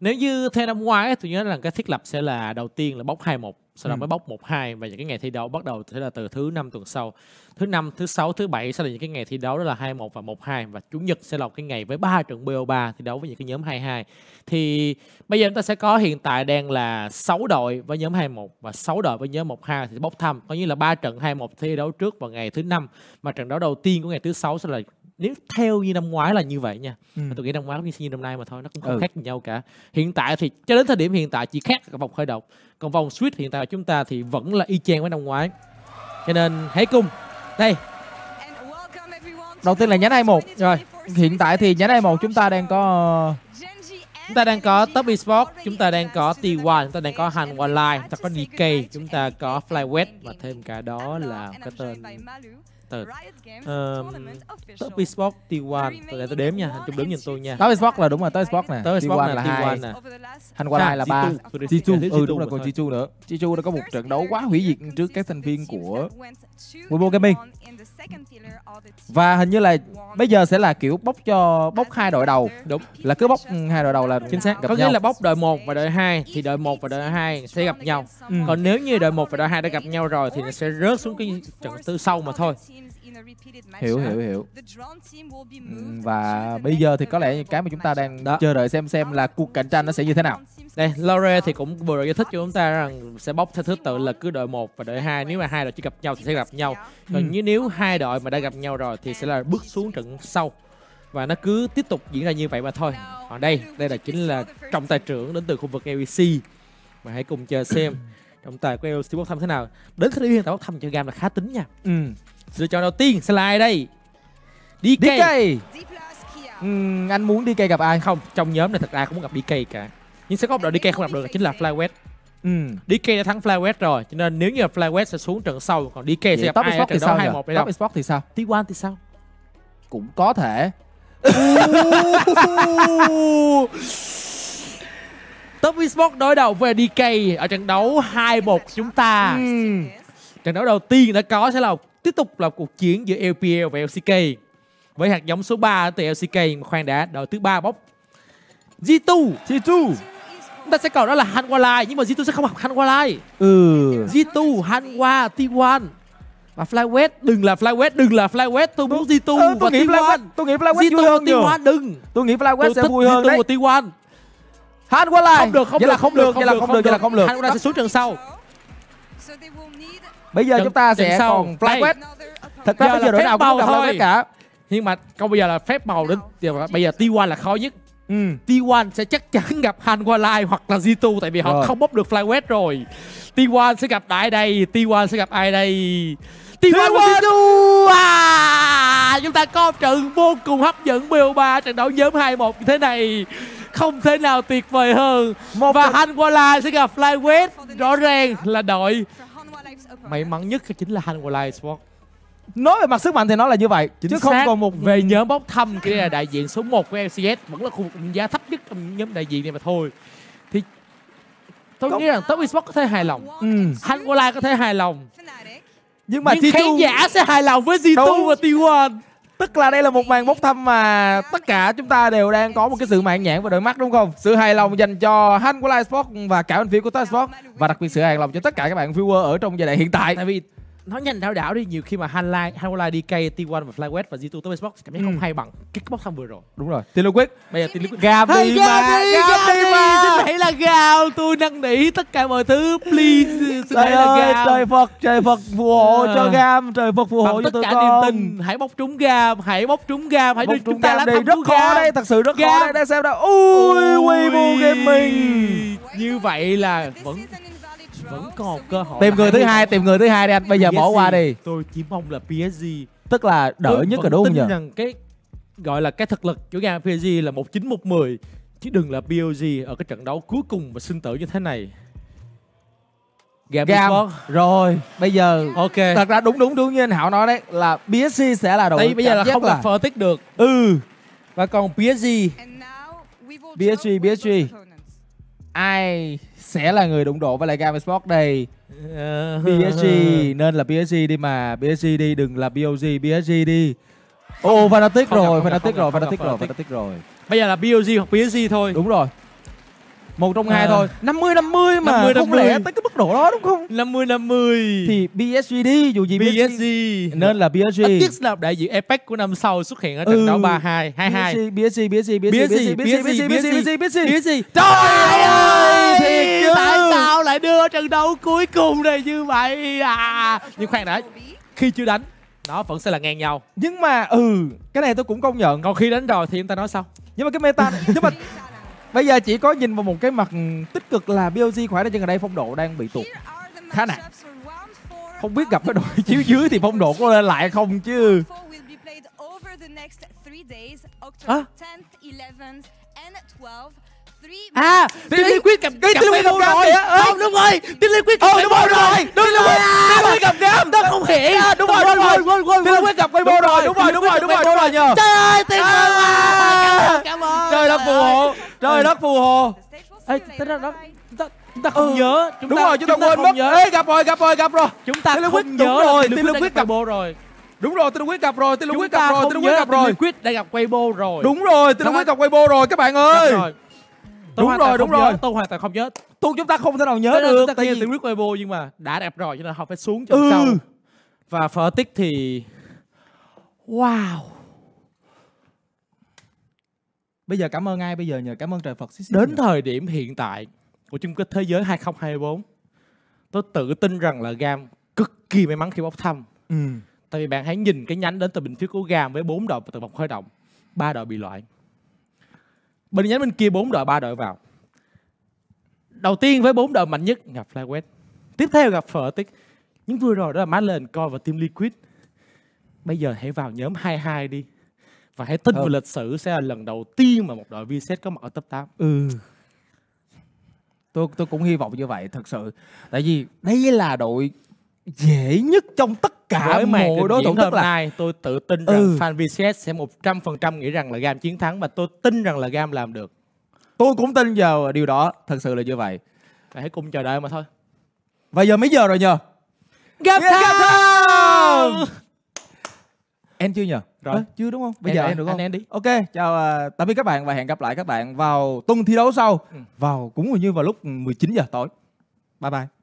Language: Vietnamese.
nếu như theo năm ngoái tôi nhớ là cái thiết lập sẽ là đầu tiên là bóc 21 sau đó ừ. mới bóc 12 và những cái ngày thi đấu bắt đầu sẽ là từ thứ năm tuần sau thứ năm thứ sáu thứ bảy sẽ là những cái ngày thi đấu đó là 21 và 12 và chủ nhật sẽ là cái ngày với ba trận BO3 thi đấu với những cái nhóm 22 thì bây giờ chúng ta sẽ có hiện tại đang là 6 đội với nhóm 21 và 6 đội với nhóm 12 thì bốc thăm có nghĩa là ba trận 21 thi đấu trước vào ngày thứ năm mà trận đấu đầu tiên của ngày thứ sáu sẽ là nếu theo như năm ngoái là như vậy nha ừ. tôi nghĩ năm ngoái cũng như năm nay mà thôi nó cũng không ừ. khác gì nhau cả hiện tại thì cho đến thời điểm hiện tại chỉ khác vòng khởi động còn vòng switch hiện tại của chúng ta thì vẫn là y chang với năm ngoái cho nên hãy cùng đây đầu tiên là nhánh a một rồi hiện tại thì nhánh a một chúng ta đang có chúng ta đang có top esports chúng ta đang có t1 chúng ta đang có han online chúng ta có dk chúng ta có flyweight và thêm cả đó là cái tên từ uh, top esports T1 từ tôi đếm nha hành chung đứng nhìn tôi nha top esports là đúng rồi top esports nè top esports là hai hành qua hai dạ, là ba Jitu ừ đúng rồi còn Jitu nữa Jitu đã có một trận đấu quá hủy diệt trước các thành viên của Mobile Gaming và hình như là bây giờ sẽ là kiểu bốc cho bốc hai đội đầu đúng là cứ bốc hai đội đầu là chính xác gặp có nghĩa nhau. là bốc đội 1 và đội 2 thì đội 1 và đội 2 sẽ gặp nhau ừ. còn nếu như đội 1 và đội 2 đã gặp nhau rồi thì nó sẽ rớt xuống cái trận tư sau mà thôi hiểu hiểu hiểu ừ, và bây giờ thì có lẽ cái mà chúng ta đang đó. chờ đợi xem xem là cuộc cạnh tranh nó sẽ như thế nào đây Lore thì cũng vừa rồi giải thích cho chúng ta rằng sẽ bóc theo thứ tự là cứ đội một và đội hai nếu mà hai đội chưa gặp nhau thì sẽ gặp nhau còn ừ. như nếu hai đội mà đã gặp nhau rồi thì sẽ là bước xuống trận sau và nó cứ tiếp tục diễn ra như vậy mà thôi còn đây đây là chính là trọng tài trưởng đến từ khu vực LEC mà hãy cùng chờ xem trọng tài của LEC bốc thăm thế nào đến thời điểm hiện tại bốc thăm cho gam là khá tính nha ừ sự lựa chọn đầu tiên sẽ là ai đây? DK. DK. Uhm, anh muốn DK gặp ai không? Trong nhóm này thật ra không muốn gặp DK cả. Nhưng sẽ có một đội DK không gặp được chính là Flywest. Ừ, DK đã thắng Flywest rồi, cho nên nếu như là Flywest sẽ xuống trận sau còn DK Vậy sẽ gặp top ai trận thì đó sao 21 Top esports thì sao? T1 thì sao? Cũng có thể. Top Esports đối đầu với DK ở trận đấu 2-1 chúng ta. Ừ. Trận đấu đầu tiên đã có sẽ là tiếp tục là cuộc chiến giữa LPL và LCK với hạt giống số 3 từ LCK mà khoan đã đội thứ ba bốc G2 G2 chúng ta sẽ cầu đó là Hanwha, Lai nhưng mà G2 sẽ không học Hanwha, Lai ừ G2 Hanwa T1 và Flyweight đừng là Flyweight đừng là Flyweight tôi muốn G2 ừ, ờ, và nghĩ T1 tôi nghĩ Flyweight vui hơn T1 đừng tôi nghĩ Flyweight sẽ vui hơn G2 đấy g và T1 Han quá lại. Không được, không vậy được, là không được, vậy là không được, vậy là không được. Han sẽ xuống trận sau bây giờ Chân, chúng ta sẽ sau. còn flyweight thật ra bây giờ, đội nào cũng gặp flyweight cả nhưng mà câu bây giờ là phép màu đến bây giờ T1 là khó nhất Ừ. T1 sẽ chắc chắn gặp Han Lai hoặc là g tại vì họ rồi. Vâng. không bóc được flyweight rồi. T1 sẽ gặp ai đây? T1 sẽ gặp ai đây? T1 và g À, chúng ta có trận vô cùng hấp dẫn BO3 trận đấu nhóm 2-1 như thế này. Không thể nào tuyệt vời hơn. Một và trận... Han Lai sẽ gặp flyweight rõ ràng là đội may mắn nhất chính là Hanwha của Live Sport nói về mặt sức mạnh thì nó là như vậy Chính chứ xác. không còn một về nhóm bốc thăm kia là đại diện số 1 của LCS vẫn là khu vực giá thấp nhất trong nhóm đại diện này mà thôi thì tôi Công... nghĩ rằng top esports có thể hài lòng ừ. Hangola có thể hài lòng nhưng mà nhưng khán giả sẽ hài lòng với G2 Đúng. và T1 Tức là đây là một màn bốc thăm mà tất cả chúng ta đều đang có một cái sự mãn nhãn và đôi mắt đúng không? Sự hài lòng dành cho Hanh của live sport và cả bên phía của sport và đặc biệt sự hài lòng cho tất cả các bạn viewer ở trong giai đoạn hiện tại. Tại vì nó nhanh đảo đảo đi nhiều khi mà highlight highlight DK T1 và flyweight và G2 tới box cảm thấy ừ. không hay bằng kickbox thằng vừa rồi đúng rồi tiên quyết bây giờ tiên quyết gab đi mà gab đi mà xin hãy là gào tôi năn nỉ tất cả mọi thứ please xin ơi là trời phật trời phật phù hộ ờ. cho gam trời phật phù hộ cho tụi con tất cả niềm tin hãy bóc trúng gam hãy bóc trúng gam hãy đưa trúng ta lá thăm rất khó đây thật sự rất khó đây đây xem đâu ui Weibo Gaming như vậy là vẫn vẫn còn cơ hội tìm người thứ hai tìm người thứ hai đi anh bây giờ PSG, bỏ qua đi tôi chỉ mong là PSG tức là đỡ tôi nhất là đúng không nhỉ rằng cái gọi là cái thực lực của gang PSG là một chín một mười chứ đừng là PSG ở cái trận đấu cuối cùng mà sinh tử như thế này Gam, Gam. rồi bây giờ ok thật ra đúng đúng đúng như anh Hảo nói đấy là PSG sẽ là đội bây giờ là không là phân tích được ừ và còn PSG PSG PSG ai sẽ là người đụng độ với lại Game Sport đây PSG nên là PSG đi mà PSG đi đừng là BOG PSG đi ô oh, Fnatic rồi Fnatic rồi Fnatic rồi Fnatic rồi bây giờ là BOG hoặc PSG thôi đúng rồi một trong hai à. thôi 50 50 mà 50, không 50. lẽ tới cái mức độ đó đúng không 50 50 thì BSG đi dù gì BSG PSG. nên là BSG ít nhất là đại diện EPEC của năm sau xuất hiện ở trận ừ. đấu 32 22 BSG BSG BSG BSG BSG BSG BSG BSG trời ơi thì tại sao lại đưa trận đấu cuối cùng này như vậy à nhưng khoan đã khi chưa đánh nó vẫn sẽ là ngang nhau nhưng mà ừ cái này tôi cũng công nhận còn khi đánh rồi thì chúng ta nói sao nhưng mà cái meta nhưng mà Bây giờ chỉ có nhìn vào một cái mặt tích cực là BOG khỏe ra chân ở đây phong độ đang bị tụt khá nặng. Không biết gặp cái đội chiếu dưới thì phong độ có lên lại không chứ. À. À, Team Liquid gặp Team Liquid gặp rồi. Không đúng rồi. Team Liquid gặp ờ, đúng rồi. Đúng rồi. Team Liquid gặp Nam. nó không hiểu. Đúng rồi, đúng rồi. Team Liquid gặp Weibo rồi. Đúng rồi, đúng rồi, đúng rồi, đúng rồi nhờ. Trời ơi, Team Liquid hộ trời đất phù hộ ê tính ra nó chúng ta không ừ. nhớ chúng đúng ta, rồi chúng, chúng ta, ta quên mất nhớ. ê gặp rồi gặp rồi gặp rồi chúng ta Taylor không nhớ rồi, rồi Taylor quyết gặp bộ rồi đúng rồi Taylor quyết gặp rồi Taylor quyết gặp rồi Taylor Swift gặp rồi Swift đã gặp Weibo rồi đúng rồi Taylor quyết gặp quay bô rồi các bạn ơi đúng rồi đúng rồi tôi hoàn toàn không nhớ tôi chúng ta không thể nào nhớ được tại vì Taylor quay bô nhưng mà đã đẹp rồi cho nên họ phải xuống cho ừ. sau và phở Fertig thì wow Bây giờ cảm ơn ai? Bây giờ nhờ cảm ơn trời Phật xí xí Đến nhờ. thời điểm hiện tại của chung kết thế giới 2024 Tôi tự tin rằng là Gam cực kỳ may mắn khi bốc thăm ừ. Tại vì bạn hãy nhìn cái nhánh đến từ bình phía của Gam với bốn đội từ vòng khởi động ba đội bị loại Bên nhánh bên kia bốn đội ba đội vào Đầu tiên với bốn đội mạnh nhất gặp Flyweight Tiếp theo gặp phở Fertic Những vừa rồi đó là má lên Coi và Team Liquid Bây giờ hãy vào nhóm 22 đi và hãy tin ừ. vào lịch sử sẽ là lần đầu tiên mà một đội VZ có mặt ở top 8. Ừ. Tôi tôi cũng hy vọng như vậy thật sự. Tại vì đây là đội dễ nhất trong tất cả mọi đối thủ hôm là... nay tôi tự tin rằng ừ. fan VCS sẽ 100% nghĩ rằng là Gam chiến thắng và tôi tin rằng là Gam làm được. Tôi cũng tin vào điều đó, thật sự là như vậy. Và hãy cùng chờ đợi mà thôi. Và giờ mấy giờ rồi nhờ? Gam, Gam thắng! thắng! em chưa nhờ, Rồi. À, chưa đúng không? Bây end, giờ em được không? anh em đi. Ok, chào uh, tạm biệt các bạn và hẹn gặp lại các bạn vào tuần thi đấu sau. Ừ. Vào cũng như vào lúc 19 giờ tối. Bye bye.